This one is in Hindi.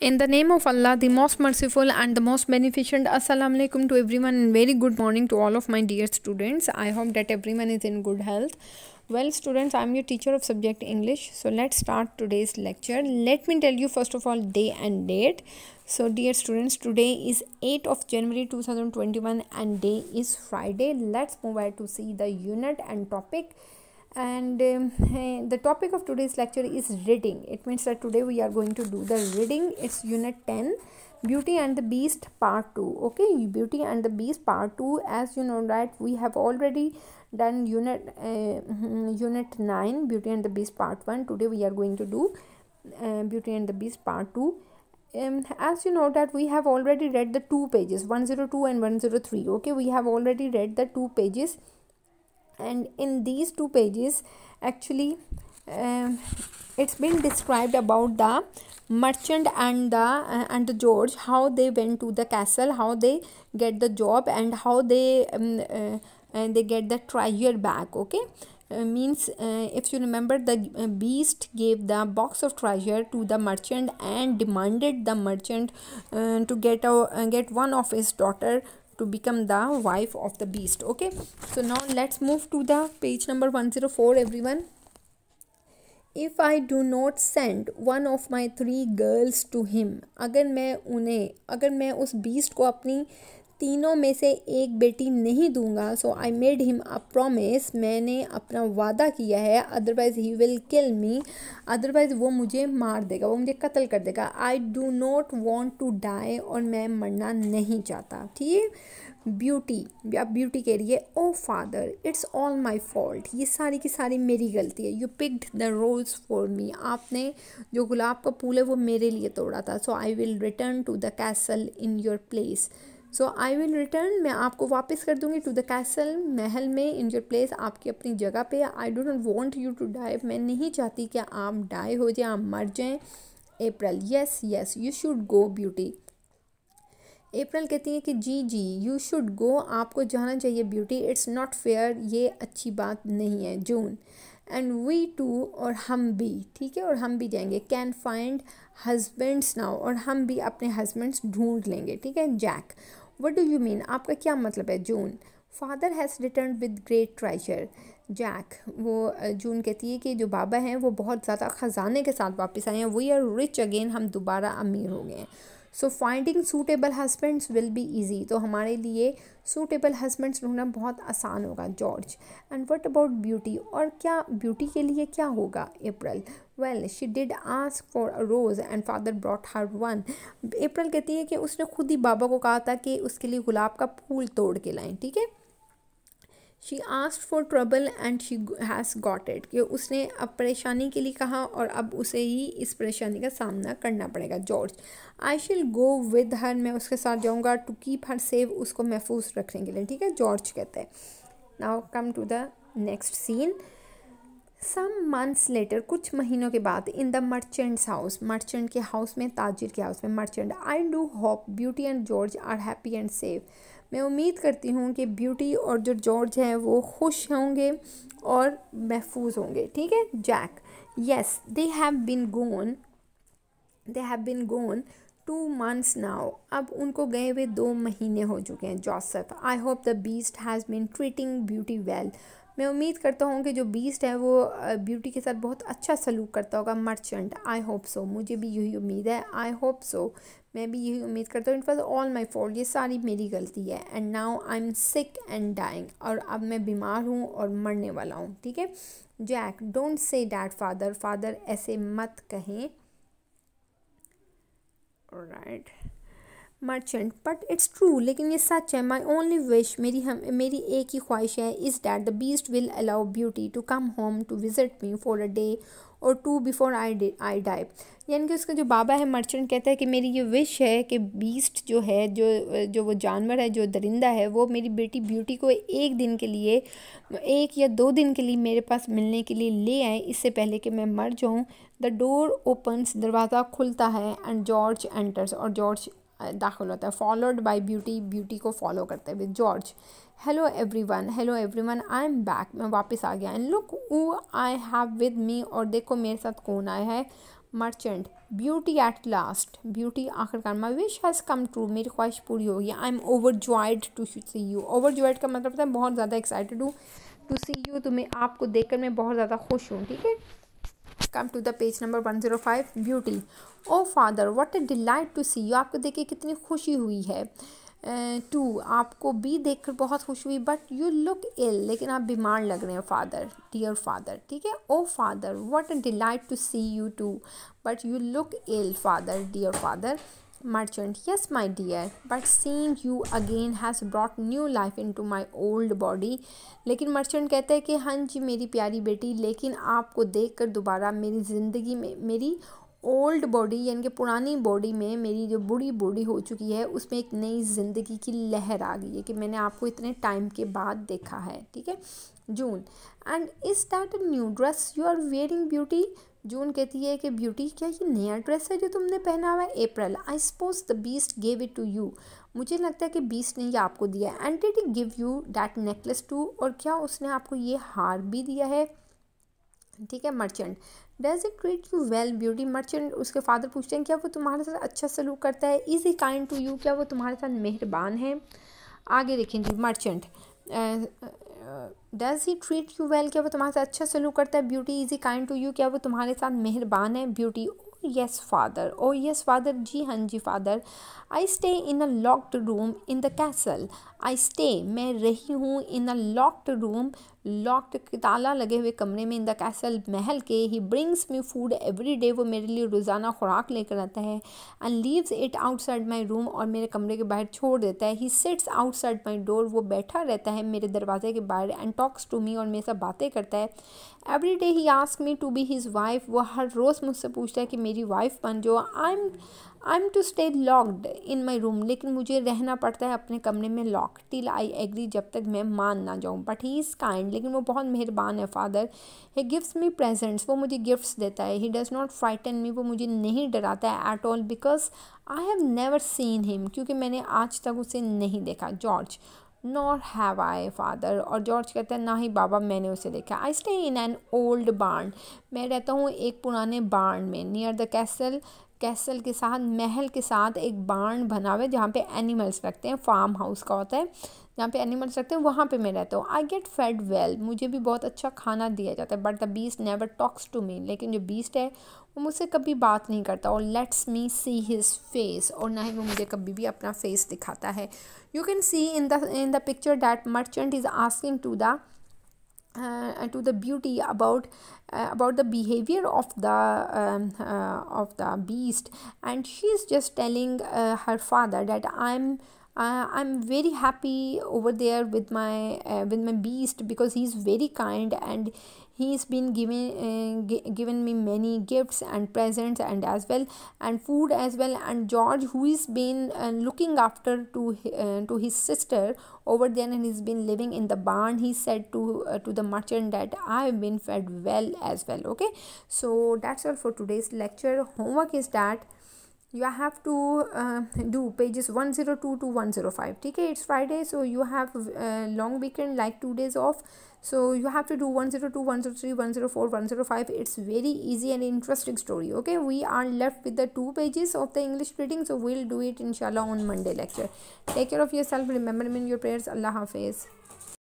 In the name of Allah, the most merciful and the most beneficent, Assalamu alaikum to everyone and very good morning to all of my dear students. I hope that everyone is in good health. Well, students, I'm your teacher of subject English. So let's start today's lecture. Let me tell you first of all day and date. So, dear students, today is 8th of January 2021 and day is Friday. Let's move ahead to see the unit and topic and um, eh, the topic of today's lecture is reading it means that today we are going to do the reading it's unit 10 beauty and the beast part 2 okay beauty and the beast part 2 as you know that we have already done unit uh, unit 9 beauty and the beast part 1 today we are going to do uh, beauty and the beast part 2 um, as you know that we have already read the two pages 102 and 103 okay we have already read the two pages and in these two pages actually um, it's been described about the merchant and the uh, and the george how they went to the castle how they get the job and how they um, uh, and they get the treasure back okay uh, means uh, if you remember the uh, beast gave the box of treasure to the merchant and demanded the merchant uh, to get a, uh, get one of his daughter to become the wife of the beast okay so now let's move to the page number 104 everyone if i do not send one of my three girls to him agar main unhe agar main us beast ko apni तीनों में से एक बेटी नहीं दूंगा so I made him a promise मैंने अपना वादा किया है otherwise he will kill me otherwise वो मुझे मार देगा वो मुझे कत्ल कर देगा I do not want to die और मैं मरना नहीं चाहता ठीक है ब्यूटी आप ब्यूटी कह रही है oh father it's all my fault ये सारी की सारी मेरी गलती है you picked the rose for me आपने जो गुलाब का फूल है वो मेरे लिए तोड़ा था so I will return to the castle in your place so I will return मैं आपको वापस कर दूंगी टू द कैसल महल में इन योर प्लेस आपकी अपनी जगह पे I don't want you to die मैं नहीं चाहती कि आप डाई हो जाए आप मर जाएं April yes yes you should go Beauty April कहती है कि जी जी यू शुड गो आपको जाना चाहिए ब्यूटी इट्स नॉट फेयर ये अच्छी बात नहीं है जून एंड वी टू और हम भी ठीक है और हम भी जाएंगे कैन फाइंड हजबेंड्स नाउ और हम भी अपने हस्बेंड्स ढूंढ लेंगे ठीक है Jack what do you mean आपका क्या मतलब है June father has returned with great treasure Jack वो जून कहती है कि जो बाबा हैं वो बहुत ज़्यादा ख़जाने के साथ वापस आए हैं वी आर रिच अगेन हम दोबारा अमीर हो गए हैं so finding suitable husbands will be easy तो हमारे लिए सूटेबल हस्बैंड्स ढूंढना बहुत आसान होगा George and what about Beauty और क्या ब्यूटी के लिए क्या होगा April well she did ask for a rose and father brought her one April कहती है कि उसने खुद ही बाबा को कहा था कि उसके लिए गुलाब का फूल तोड़ के लाएँ ठीक है she asked for trouble and she has got it कि उसने अब परेशानी के लिए कहा और अब उसे ही इस परेशानी का सामना करना पड़ेगा जॉर्ज आई शिल गो विद हर मैं उसके साथ जाऊँगा टू कीप हर सेव उसको महफूज रखने के लिए ठीक है जॉर्ज कहते हैं now come to the next scene some months later कुछ महीनों के बाद in the merchant's house merchant के हाउस में ताजिर के हाउस में merchant I do hope Beauty and George are happy and safe मैं उम्मीद करती हूँ कि ब्यूटी और जो जॉर्ज हैं वो खुश होंगे और महफूज होंगे ठीक है Jack yes they have been gone they have been gone two months now अब उनको गए हुए दो महीने हो चुके हैं Joseph I hope the beast has been treating Beauty well मैं उम्मीद करता हूँ कि जो बीस्ट है वो ब्यूटी के साथ बहुत अच्छा सलूक करता होगा मर्चेंट आई होप सो मुझे भी यही उम्मीद है आई होप सो मैं भी यही उम्मीद करता हूँ it was all my fault ये सारी मेरी गलती है and now I am sick and dying और अब मैं बीमार हूँ और मरने वाला हूँ ठीक है Jack don't say that father father ऐसे मत कहें right merchant but it's true लेकिन ये सच है माई ओनली विश मेरी हम मेरी एक ही ख्वाहिश है is that the beast will allow Beauty to come home to visit me for a day और to before I I die यानी कि उसका जो बाबा है मर्चेंट कहता है कि मेरी ये विश है कि बीस्ट जो है जो जो वो जानवर है जो दरिंदा है वो मेरी बेटी ब्यूटी को एक दिन के लिए एक या दो दिन के लिए मेरे पास मिलने के लिए ले आए इससे पहले कि मैं मर जाऊँ द डोर ओपन्स दरवाज़ा खुलता है एंड जॉर्ज एंटर्स और जॉर्ज दाखिल होता है फॉलोड बाई ब्यूटी ब्यूटी को फॉलो करते हुए George hello everyone hello everyone I am back मैं वापस आ गया एंड लुक वो आई हैव विद मी और देखो मेरे साथ कौन आया है merchant Beauty at last Beauty आखिरकार my wish has come true मेरी ख्वाहिश पूरी होगी I am overjoyed to see you overjoyed का मतलब है बहुत ज़्यादा एक्साइटेड हूँ टू सी यू तुम्हें आपको देख कर मैं बहुत ज़्यादा खुश हूँ ठीक है come to the page number one zero five Beauty oh father what a delight to see you आपको देख के कितनी खुशी हुई है टू uh, आपको बी देखकर बहुत खुश हुई बट यू लुक इल लेकिन आप बीमार लग रहे हैं फादर डियर फादर ठीक है oh father what a delight to see you too but you look ill father dear father yes my dear but but you again has brought new life into my old body लेकिन मर्चेंट कहते हैं कि हाँ जी मेरी प्यारी बेटी लेकिन आपको देखकर दोबारा मेरी ज़िंदगी में मेरी ओल्ड बॉडी यानी कि पुरानी बॉडी में मेरी जो बूढ़ी बॉडी हो चुकी है उसमें एक नई ज़िंदगी की लहर आ गई है कि मैंने आपको इतने टाइम के बाद देखा है ठीक है June and is that a new dress you are wearing Beauty June कहती है कि ब्यूटी क्या ये नया ड्रेस है जो तुमने पहना हुआ है April I suppose the beast gave it to you मुझे लगता है कि बीस्ट ने ये आपको दिया है and did give you that necklace too और क्या उसने आपको ये हार भी दिया है ठीक है merchant does it treat you well Beauty merchant उसके फादर पूछते हैं क्या वो तुम्हारे साथ अच्छा सलूक करता है is he kind to you क्या वो तुम्हारे साथ मेहरबान है आगे देखें जी merchant does he treat you well क्या वो तुम्हारे साथ अच्छा सलूक करता है Beauty is he kind to you क्या वो तुम्हारे साथ मेहरबान है Beauty yes father oh yes father जी हाँ जी father I stay in a locked room in the castle I stay मैं रही हूँ in a locked room locked ताला लगे हुए कमरे में इन द कैसल महल के he brings me food every day वो मेरे लिए रोज़ाना खुराक लेकर आता है and leaves it outside my room और मेरे कमरे के बाहर छोड़ देता है he sits outside my door वो बैठा रहता है मेरे दरवाजे के बाहर एंड टॉक्स टू मी और मेरे साथ बातें करता है every day he ask me to be his wife वो हर रोज़ मुझसे पूछता है कि मेरी वाइफ बन जो I am I am to stay locked in my room लेकिन मुझे रहना पड़ता है अपने कमरे में लॉक टिल आई एग्री जब तक मैं मान ना जाऊँ बट ही इज़ काइंड लेकिन वो बहुत मेहरबान है father he gives me presents वो मुझे गिफ्ट्स देता है he does not frighten me वो मुझे नहीं डराता है at all because I have never seen him क्योंकि मैंने आज तक उसे नहीं देखा George nor have I father और जॉर्ज कहते हैं ना ही बाबा मैंने उसे देखा I stay in an old barn मैं रहता हूँ एक पुराने बार्न में नियर द कैसल कैसल के साथ महल के साथ एक बार्न बना हुआ है जहाँ पे एनिमल्स रखते हैं फार्म हाउस का होता है जहाँ पे एनिमल्स रखते हैं वहाँ पे मैं रहता हूँ आई गेट फेड वेल मुझे भी बहुत अच्छा खाना दिया जाता है but the beast never talks to me लेकिन जो बीस्ट है वो मुझसे कभी बात नहीं करता और lets me see his face और ना ही वो मुझे कभी भी अपना फेस दिखाता है you can see in the in the picture that merchant is asking to the to the beauty about uh, about the behavior of the um, uh, of the beast and she is just telling uh, her father that uh, i'm very happy over there with my uh, with my beast because he's very kind and he's been giving uh, given me many gifts and presents and as well and food as well and george who is been uh, looking after to uh, to his sister over there and he's been living in the barn he said to uh, to the merchant that i've been fed well as well okay so that's all for today's lecture homework is that you have to uh, do pages 102 to 105 okay it's friday so you have a uh, long weekend like two days off so you have to do 102 103 104 105 it's very easy and interesting story okay we are left with the two pages of the english reading so we'll do it inshallah on monday lecture take care of yourself remember me in your prayers allah hafiz